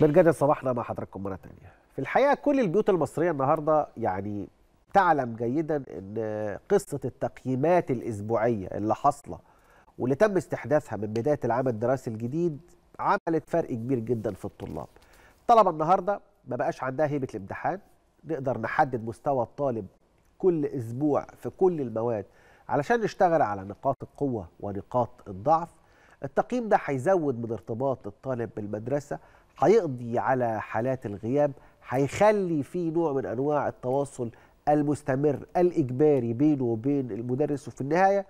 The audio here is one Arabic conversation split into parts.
بنجدد صباحنا مع حضراتكم مره ثانيه في الحقيقه كل البيوت المصريه النهارده يعني تعلم جيدا ان قصه التقييمات الاسبوعيه اللي حاصله واللي تم استحداثها من بدايه العام الدراسي الجديد عملت فرق كبير جدا في الطلاب الطلبه النهارده ما بقاش عندها هيبه الامتحان نقدر نحدد مستوى الطالب كل اسبوع في كل المواد علشان نشتغل على نقاط القوه ونقاط الضعف التقييم ده هيزود من ارتباط الطالب بالمدرسه هيقضي على حالات الغياب هيخلي في نوع من انواع التواصل المستمر الاجباري بينه وبين المدرس وفي النهايه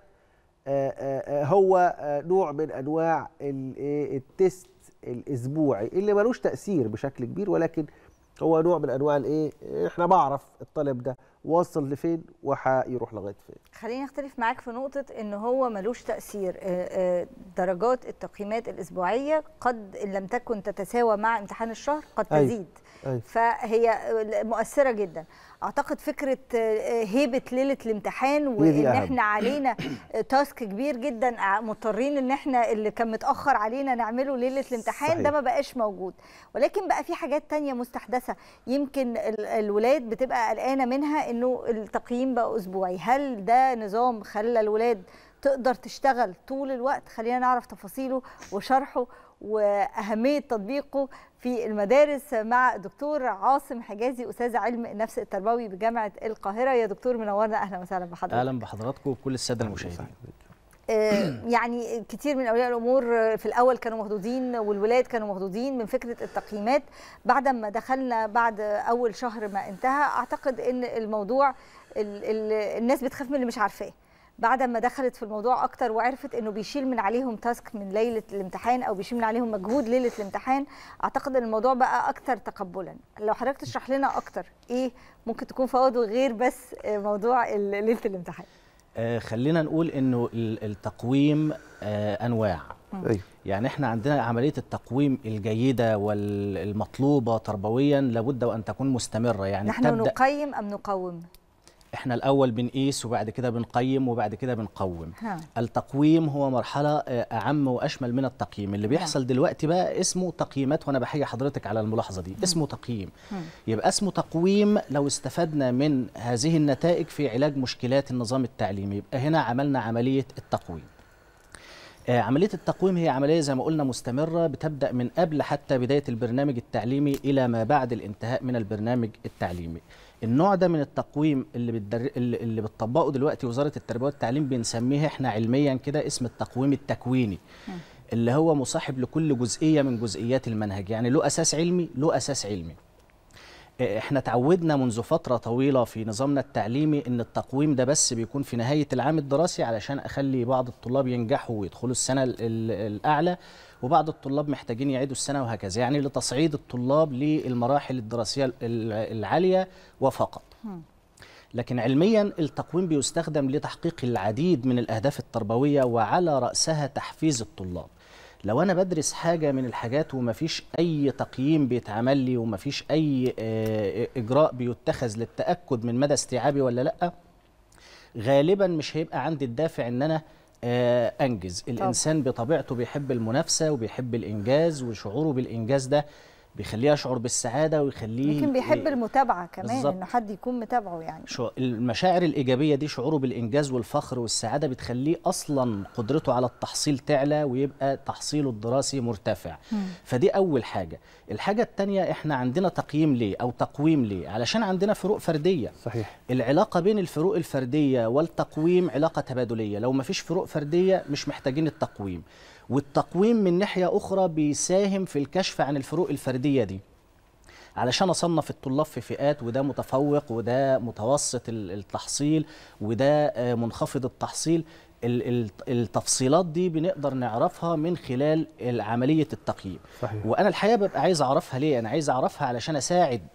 آه، آه، آه، هو نوع من انواع إيه، التست الاسبوعي اللي ملوش تاثير بشكل كبير ولكن هو نوع من انواع الايه احنا بعرف الطالب ده واصل لفين وهيروح لغايه فين خليني اختلف معاك في نقطه ان هو ملوش تاثير آه، آه، درجات التقييمات الاسبوعيه قد ان لم تكن تتساوى مع امتحان الشهر قد أيوه. تزيد فهي مؤثره جدا اعتقد فكره آه، هيبه ليله الامتحان وان احنا علينا تاسك كبير جدا آه، مضطرين ان احنا اللي كان متاخر علينا نعمله ليله الامتحان صحيح. ده ما بقاش موجود ولكن بقى في حاجات تانية مستحدثه يمكن الولاد بتبقى قلقانه منها انه التقييم بقى اسبوعي هل ده نظام خلى الولاد تقدر تشتغل طول الوقت خلينا نعرف تفاصيله وشرحه واهميه تطبيقه في المدارس مع دكتور عاصم حجازي استاذ علم النفس التربوي بجامعه القاهره يا دكتور منورنا اهلا وسهلا بحضرتك اهلا بحضراتكم وكل الساده المشاهدين آه، يعني كتير من اولياء الامور في الاول كانوا مخضوضين والولاد كانوا مخضوضين من فكره التقييمات بعد ما دخلنا بعد اول شهر ما انتهى اعتقد ان الموضوع الـ الـ الناس بتخاف من اللي مش عارفاه بعد ما دخلت في الموضوع اكتر وعرفت انه بيشيل من عليهم تاسك من ليله الامتحان او بيشيل من عليهم مجهود ليله الامتحان اعتقد ان الموضوع بقى اكتر تقبلا لو حضرتك تشرح لنا اكتر ايه ممكن تكون فوائده غير بس موضوع ليله الامتحان آه خلينا نقول انه التقويم آه انواع أيوه. يعني احنا عندنا عمليه التقويم الجيده والمطلوبه تربويا لابد وان تكون مستمره يعني نحن نقيم ام نقوم احنا الاول بنقيس وبعد كده بنقيم وبعد كده بنقوم ها. التقويم هو مرحله آه، اعم واشمل من التقييم اللي بيحصل ها. دلوقتي بقى اسمه تقييمات وانا بحيي حضرتك على الملاحظه دي ها. اسمه تقييم ها. يبقى اسمه تقويم لو استفدنا من هذه النتائج في علاج مشكلات النظام التعليمي يبقى هنا عملنا عمليه التقويم آه، عملية التقويم هي عملية زي ما قلنا مستمرة بتبدأ من قبل حتى بداية البرنامج التعليمي إلى ما بعد الانتهاء من البرنامج التعليمي النوع ده من التقويم اللي بتدر... اللي بتطبقه دلوقتي وزارة التربية والتعليم بنسميه احنا علميا كده اسم التقويم التكويني اللي هو مصاحب لكل جزئية من جزئيات المنهج يعني له أساس علمي له أساس علمي احنا تعودنا منذ فتره طويله في نظامنا التعليمي ان التقويم ده بس بيكون في نهايه العام الدراسي علشان اخلي بعض الطلاب ينجحوا ويدخلوا السنه الاعلى وبعض الطلاب محتاجين يعيدوا السنه وهكذا يعني لتصعيد الطلاب للمراحل الدراسيه العاليه وفقط لكن علميا التقويم بيستخدم لتحقيق العديد من الاهداف التربويه وعلى راسها تحفيز الطلاب لو انا بدرس حاجه من الحاجات ومفيش اي تقييم بيتعمل لي ومفيش اي آه، اجراء بيتخذ للتاكد من مدى استيعابي ولا لا غالبا مش هيبقى عندي الدافع ان انا آه، انجز الانسان بطبيعته بيحب المنافسه وبيحب الانجاز وشعوره بالانجاز ده بيخليه يشعر بالسعاده ويخليه يمكن بيحب المتابعه كمان بالزبط. انه حد يكون متابعه يعني شو المشاعر الايجابيه دي شعوره بالانجاز والفخر والسعاده بتخليه اصلا قدرته على التحصيل تعلى ويبقى تحصيله الدراسي مرتفع م. فدي اول حاجه الحاجه الثانيه احنا عندنا تقييم ليه او تقويم ليه علشان عندنا فروق فرديه صحيح العلاقه بين الفروق الفرديه والتقويم علاقه تبادليه لو ما فيش فروق فرديه مش محتاجين التقويم والتقويم من ناحية أخرى بيساهم في الكشف عن الفروق الفردية دي علشان اصنف الطلاب في فئات وده متفوق وده متوسط التحصيل وده آه، منخفض التحصيل التفصيلات دي بنقدر نعرفها من خلال عمليه التقييم صحيح. وانا الحقيقه ببقى عايز اعرفها ليه انا عايز اعرفها علشان اساعد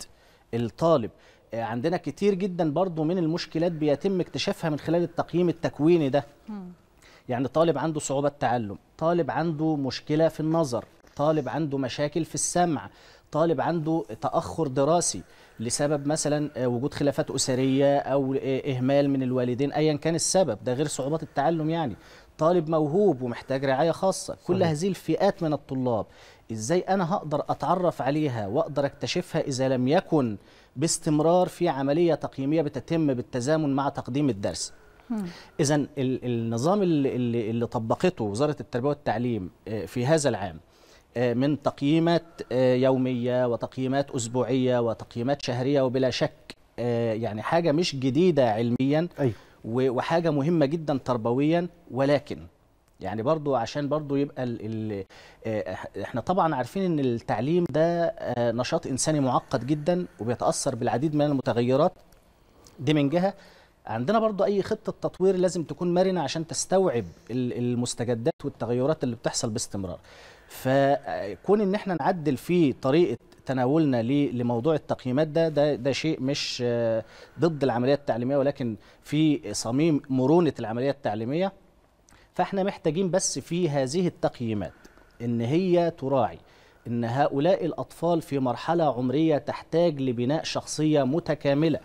الطالب آه، عندنا كتير جدا برضو من المشكلات بيتم اكتشافها من خلال التقييم التكويني ده م. يعني طالب عنده صعوبة تعلم طالب عنده مشكلة في النظر طالب عنده مشاكل في السمع طالب عنده تأخر دراسي لسبب مثلا آه، وجود خلافات أسرية أو آه، إهمال من الوالدين أيا كان السبب ده غير صعوبات التعلم يعني طالب موهوب ومحتاج رعاية خاصة صحيح. كل هذه الفئات من الطلاب إزاي أنا هقدر أتعرف عليها وأقدر أكتشفها إذا لم يكن باستمرار في عملية تقييمية بتتم بالتزامن مع تقديم الدرس اذا النظام اللي, اللي طبقته وزاره التربيه والتعليم آه، في هذا العام آه، من تقييمات آه، يوميه وتقييمات اسبوعيه وتقييمات شهريه وبلا شك يعني حاجه مش جديده علميا أي. وحاجه مهمه جدا تربويا ولكن يعني برضو عشان برضو يبقى ال ال احنا طبعا عارفين ان التعليم ده نشاط انساني معقد جدا وبيتاثر بالعديد من المتغيرات دي من جهه عندنا برضو اي خطه تطوير لازم تكون مرنه عشان تستوعب المستجدات والتغيرات اللي بتحصل باستمرار فكون ان احنا نعدل في طريقه تناولنا لموضوع التقييمات ده ده ده شيء مش آه، ضد العمليه التعليميه ولكن في صميم مرونه العمليه التعليميه فاحنا محتاجين بس في هذه التقييمات ان هي تراعي ان هؤلاء الاطفال في مرحله عمريه تحتاج لبناء شخصيه متكامله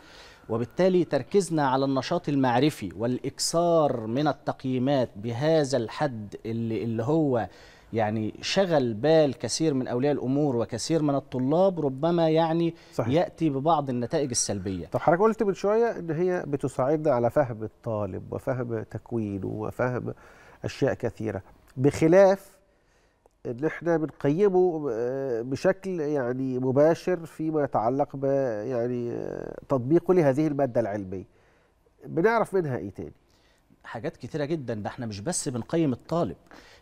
وبالتالي تركيزنا على النشاط المعرفي والإكثار من التقييمات بهذا الحد اللي, اللي هو يعني شغل بال كثير من اولياء الامور وكثير من الطلاب ربما يعني صحيح. ياتي ببعض النتائج السلبيه. طب حضرتك قلت من شويه ان هي بتساعدنا على فهم الطالب وفهم تكوينه وفهم اشياء كثيره بخلاف اللي احنا بنقيمه آه، بشكل يعني مباشر فيما يتعلق ب يعني آه، تطبيقه لهذه الماده العلميه بنعرف منها ايه تاني حاجات كتيره جدا ده احنا مش بس بنقيم الطالب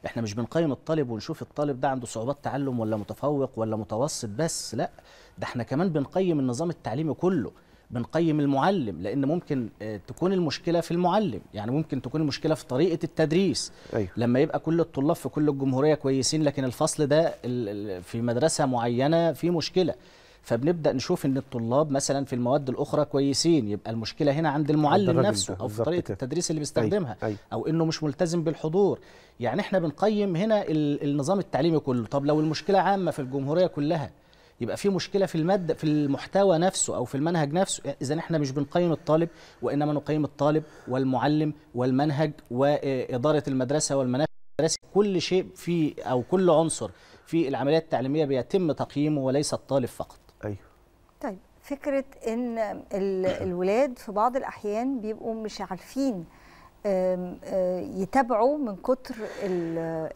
احنا مش بنقيم الطالب ونشوف الطالب ده عنده صعوبات تعلم ولا متفوق ولا متوسط بس لا ده احنا كمان بنقيم النظام التعليمي كله بنقيم المعلم لان ممكن آه، تكون المشكله في المعلم يعني ممكن تكون المشكله في طريقه التدريس أيوه. لما يبقى كل الطلاب في كل الجمهوريه كويسين لكن الفصل ده في مدرسه معينه في مشكله فبنبدا نشوف ان الطلاب مثلا في المواد الاخرى كويسين يبقى المشكله هنا عند المعلم نفسه او في طريقه التدريس اللي بيستخدمها أيوه،, أيوة. او انه مش ملتزم بالحضور يعني احنا بنقيم هنا النظام التعليمي كله طب لو المشكله عامه في الجمهوريه كلها يبقى في مشكله في الماده في المحتوى نفسه او في المنهج نفسه اذا احنا مش بنقيم الطالب وانما نقيم الطالب والمعلم والمنهج واداره المدرسه والمناهج كل شيء في او كل عنصر في العمليه التعليميه بيتم تقييمه وليس الطالب فقط ايوه طيب فكره ان الولاد في بعض الاحيان بيبقوا مش عارفين يتابعوا من كتر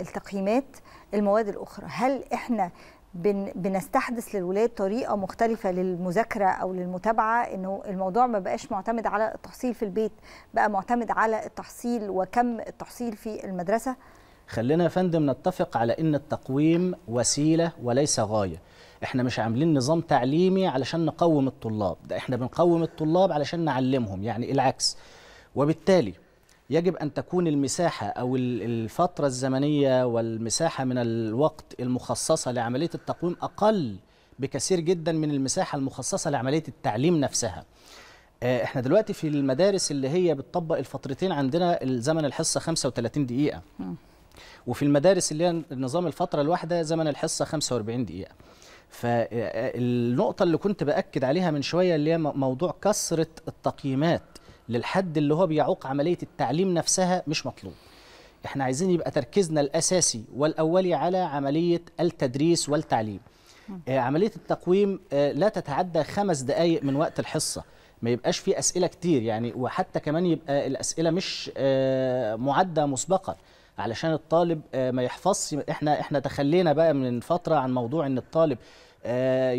التقييمات المواد الاخرى هل احنا بن بنستحدث للولاد طريقه مختلفه للمذاكره او للمتابعه انه الموضوع ما بقاش معتمد على التحصيل في البيت بقى معتمد على التحصيل وكم التحصيل في المدرسه خلينا يا فندم نتفق على ان التقويم وسيله وليس غايه احنا مش عاملين نظام تعليمي علشان نقوم الطلاب ده احنا بنقوم الطلاب علشان نعلمهم يعني العكس وبالتالي يجب أن تكون المساحة أو الفترة الزمنية والمساحة من الوقت المخصصة لعملية التقويم أقل بكثير جدا من المساحة المخصصة لعملية التعليم نفسها آه، احنا دلوقتي في المدارس اللي هي بتطبق الفترتين عندنا الزمن الحصة 35 دقيقة وفي المدارس اللي هي نظام الفترة الواحدة زمن الحصة 45 دقيقة فالنقطة آه، آه، اللي كنت بأكد عليها من شوية اللي هي موضوع كثرة التقييمات للحد اللي هو بيعوق عمليه التعليم نفسها مش مطلوب احنا عايزين يبقى تركيزنا الاساسي والاولي على عمليه التدريس والتعليم آه، عمليه التقويم آه، لا تتعدى خمس دقائق من وقت الحصه ما يبقاش في اسئله كتير يعني وحتى كمان يبقى الاسئله مش آه، معده مسبقا علشان الطالب ما يحفظش احنا احنا تخلينا بقى من فتره عن موضوع ان الطالب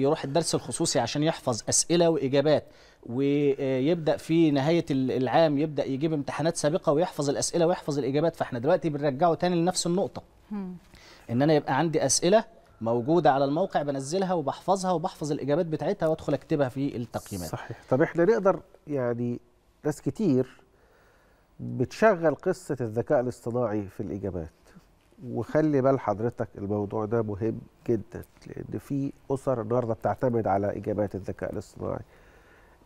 يروح الدرس الخصوصي عشان يحفظ اسئله واجابات ويبدا في نهايه العام يبدا يجيب امتحانات سابقه ويحفظ الاسئله ويحفظ الاجابات فاحنا دلوقتي بنرجعه تاني لنفس النقطه ان انا يبقى عندي اسئله موجوده على الموقع بنزلها وبحفظها وبحفظ الاجابات بتاعتها وادخل اكتبها في التقييمات صحيح طب احنا نقدر يعني ناس كتير بتشغل قصه الذكاء الاصطناعي في الاجابات وخلي بال حضرتك الموضوع ده مهم جدا لان في اسر النهارده بتعتمد على اجابات الذكاء الاصطناعي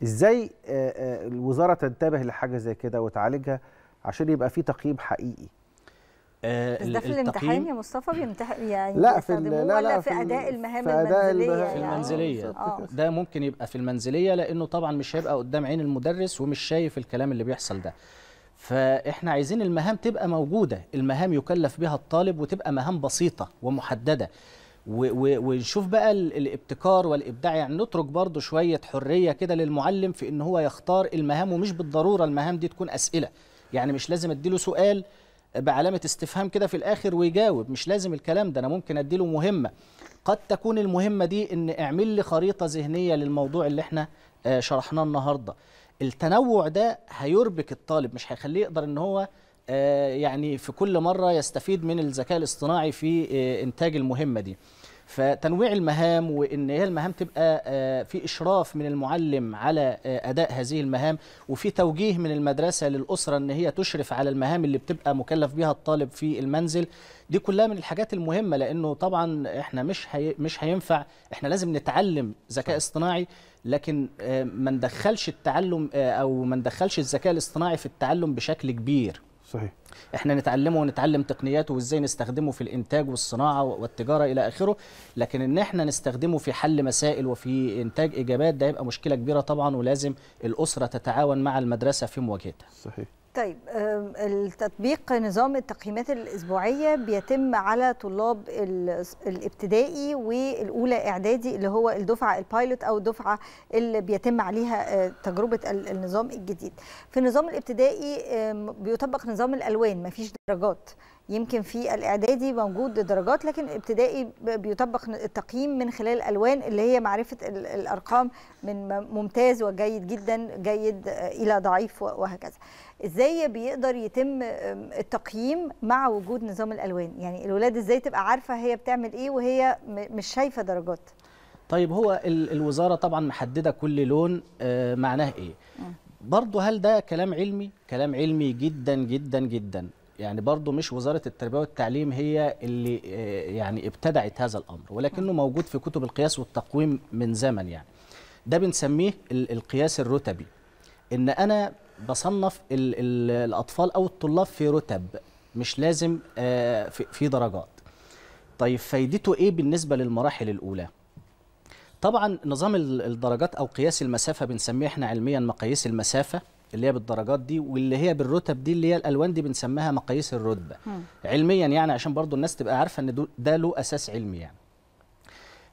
ازاي آه، آه، الوزاره تنتبه لحاجه زي كده وتعالجها عشان يبقى في تقييم حقيقي آه، ده في الامتحان يا مصطفى بيمتحن يعني لا في لا لا في, في اداء المهام في أداء المنزليه يعني في المنزليه يعني. آه. ده ممكن يبقى في المنزليه لانه طبعا مش هيبقى قدام عين المدرس ومش شايف الكلام اللي بيحصل ده فاحنا عايزين المهام تبقى موجوده المهام يكلف بها الطالب وتبقى مهام بسيطه ومحدده ونشوف بقى الابتكار والابداع يعني نترك برضو شويه حريه كده للمعلم في ان هو يختار المهام ومش بالضروره المهام دي تكون اسئله يعني مش لازم اديله سؤال بعلامه استفهام كده في الاخر ويجاوب مش لازم الكلام ده انا ممكن اديله مهمه قد تكون المهمه دي ان اعمل لي خريطه ذهنيه للموضوع اللي احنا آه، شرحناه النهارده التنوع ده هيربك الطالب مش هيخليه يقدر ان هو آه، يعني في كل مرة يستفيد من الذكاء الاصطناعي في آه، إنتاج المهمة دي فتنويع المهام وان هي المهام تبقى آه، في اشراف من المعلم على اداء هذه المهام وفي توجيه من المدرسه للاسره ان هي تشرف على المهام اللي بتبقى مكلف بها الطالب في المنزل دي كلها من الحاجات المهمه لانه طبعا احنا مش هي مش هينفع احنا لازم نتعلم ذكاء اصطناعي لكن ما ندخلش التعلم او ما ندخلش الذكاء الاصطناعي في التعلم بشكل كبير صحيح احنا نتعلمه ونتعلم تقنياته وازاي نستخدمه في الانتاج والصناعه والتجاره الى اخره لكن ان احنا نستخدمه في حل مسائل وفي انتاج اجابات ده يبقى مشكله كبيره طبعا ولازم الاسره تتعاون مع المدرسه في مواجهتها صحيح طيب التطبيق نظام التقييمات الاسبوعيه بيتم على طلاب الابتدائي والاولى اعدادي اللي هو الدفعه البايلوت او الدفعه اللي بيتم عليها آه، تجربه النظام الجديد في النظام الابتدائي بيطبق نظام الالوان مفيش درجات يمكن في الاعدادي موجود درجات لكن ابتدائي بيطبق التقييم من خلال الالوان اللي هي معرفه الارقام من ممتاز وجيد جدا جيد آه، الى ضعيف وهكذا ازاي بيقدر يتم التقييم مع وجود نظام الالوان يعني الولاد ازاي تبقى عارفه هي بتعمل ايه وهي مش شايفه درجات طيب هو الوزاره طبعا محدده كل لون آه، معناه ايه برضه هل ده كلام علمي كلام علمي جدا جدا جدا يعني برضو مش وزارة التربية والتعليم هي اللي آه، يعني ابتدعت هذا الأمر ولكنه موجود في كتب القياس والتقويم من زمن يعني ده بنسميه القياس الرتبي إن أنا بصنف الأطفال أو الطلاب في رتب مش لازم آه، في درجات طيب فايدته إيه بالنسبة للمراحل الأولى؟ طبعا نظام الدرجات أو قياس المسافة بنسميه احنا علميا مقاييس المسافة اللي هي بالدرجات دي واللي هي بالرتب دي اللي هي الالوان دي بنسميها مقاييس الرتبه علميا يعني عشان برضو الناس تبقى عارفه ان ده له اساس علمي يعني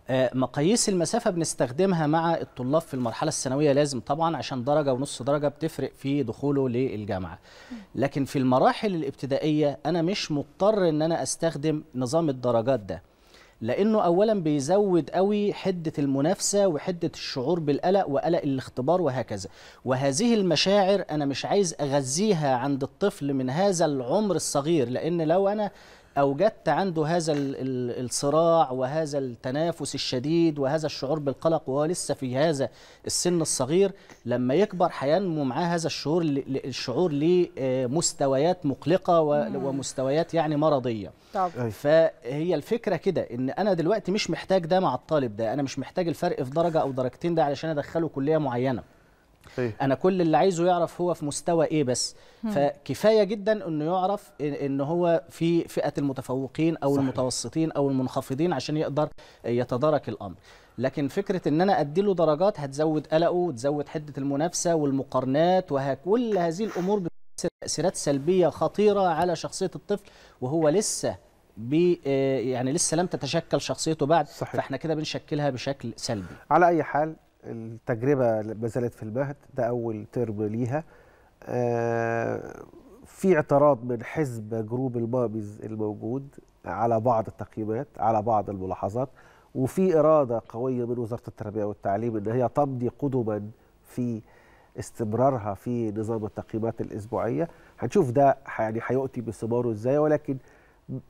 آه، مقاييس المسافه بنستخدمها مع الطلاب في المرحله الثانويه لازم طبعا عشان درجه ونص درجه بتفرق في دخوله للجامعه لكن في المراحل الابتدائيه انا مش مضطر ان انا استخدم نظام الدرجات ده لانه اولا بيزود قوي حده المنافسه وحده الشعور بالقلق وقلق الاختبار وهكذا وهذه المشاعر انا مش عايز اغذيها عند الطفل من هذا العمر الصغير لان لو انا أوجدت عنده هذا الصراع وهذا التنافس الشديد وهذا الشعور بالقلق وهو لسه في هذا السن الصغير لما يكبر هينمو معاه هذا الشعور الشعور لمستويات مقلقة ومستويات يعني مرضية طب. فهي الفكرة كده إن أنا دلوقتي مش محتاج ده مع الطالب ده أنا مش محتاج الفرق في درجة أو درجتين ده علشان أدخله كلية معينة إيه. انا كل اللي عايزه يعرف هو في مستوى ايه بس فكفايه جدا انه يعرف ان هو في فئه المتفوقين او صحيح. المتوسطين او المنخفضين عشان يقدر يتدارك الامر لكن فكره ان انا اديله درجات هتزود قلقه وتزود حده المنافسه والمقارنات وكل هذه الامور بتاثر تاثيرات سلبيه خطيره على شخصيه الطفل وهو لسه بي آه، يعني لسه لم تتشكل شخصيته بعد صحيح. فاحنا كده بنشكلها بشكل سلبي على اي حال التجربه ما زالت في المهد ده اول ترم ليها آه، في اعتراض من حزب جروب المامز الموجود على بعض التقييمات على بعض الملاحظات وفي اراده قويه من وزاره التربيه والتعليم ان هي تمضي قدما في استمرارها في نظام التقييمات الاسبوعيه هنشوف ده يعني هيؤتي بثماره ازاي ولكن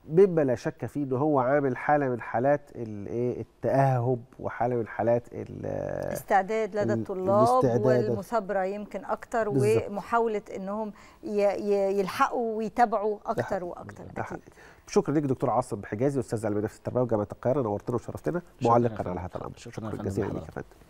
مما لا شك فيه ان هو عامل حاله من حالات إيه، التاهب وحاله من حالات الاستعداد لدى الطلاب والمثابره يمكن اكتر ومحاوله انهم يلحقوا ويتابعوا اكتر واكتر اكيد شكرا لك دكتور عاصم حجازي استاذ علم نفس التربيه وجامعه القاهره نورتنا وشرفتنا معلقا على هذا الامر شكرا, شكرا جزيلا لك يا فندم